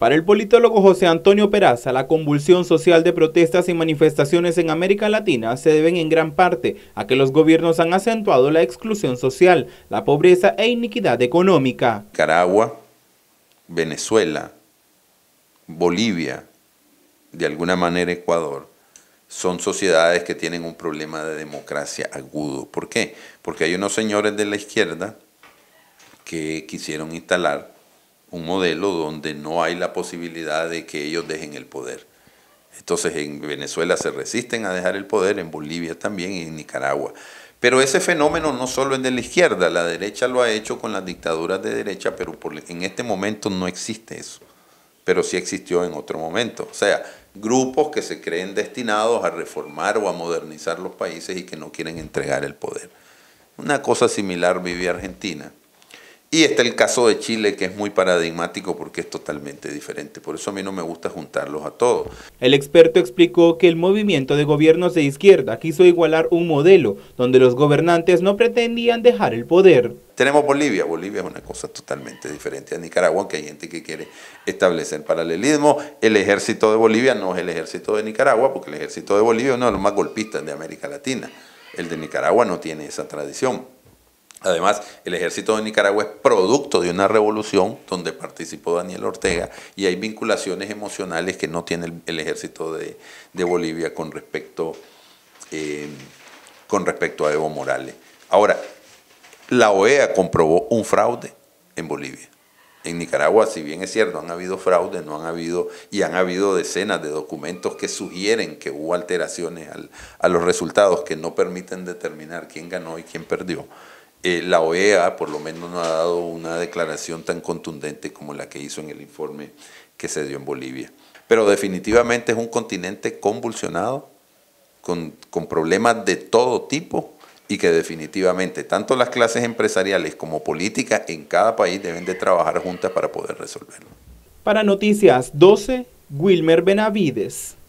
Para el politólogo José Antonio Peraza, la convulsión social de protestas y manifestaciones en América Latina se deben en gran parte a que los gobiernos han acentuado la exclusión social, la pobreza e iniquidad económica. Caragua, Venezuela, Bolivia, de alguna manera Ecuador, son sociedades que tienen un problema de democracia agudo. ¿Por qué? Porque hay unos señores de la izquierda que quisieron instalar un modelo donde no hay la posibilidad de que ellos dejen el poder. Entonces en Venezuela se resisten a dejar el poder, en Bolivia también y en Nicaragua. Pero ese fenómeno no solo es de la izquierda, la derecha lo ha hecho con las dictaduras de derecha, pero en este momento no existe eso. Pero sí existió en otro momento. O sea, grupos que se creen destinados a reformar o a modernizar los países y que no quieren entregar el poder. Una cosa similar vive Argentina y está el caso de Chile, que es muy paradigmático porque es totalmente diferente. Por eso a mí no me gusta juntarlos a todos. El experto explicó que el movimiento de gobiernos de izquierda quiso igualar un modelo donde los gobernantes no pretendían dejar el poder. Tenemos Bolivia. Bolivia es una cosa totalmente diferente a Nicaragua, que hay gente que quiere establecer paralelismo. El ejército de Bolivia no es el ejército de Nicaragua, porque el ejército de Bolivia es uno de los más golpistas de América Latina. El de Nicaragua no tiene esa tradición. Además, el ejército de Nicaragua es producto de una revolución donde participó Daniel Ortega y hay vinculaciones emocionales que no tiene el, ejército de, Bolivia con respecto, eh, con respecto a Evo Morales. Ahora, la OEA comprobó un fraude en Bolivia. En Nicaragua, si bien es cierto, han habido fraudes, no han habido, y han habido decenas de documentos que sugieren que hubo alteraciones a los resultados que no permiten determinar quién ganó y quién perdió eh, la OEA por lo menos no ha dado una declaración tan contundente como la que hizo en el informe que se dio en Bolivia. Pero definitivamente es un continente convulsionado, con, con problemas de todo tipo y que definitivamente tanto las clases empresariales como políticas en cada país deben de trabajar juntas para poder resolverlo. Para Noticias 12, Wilmer Benavides.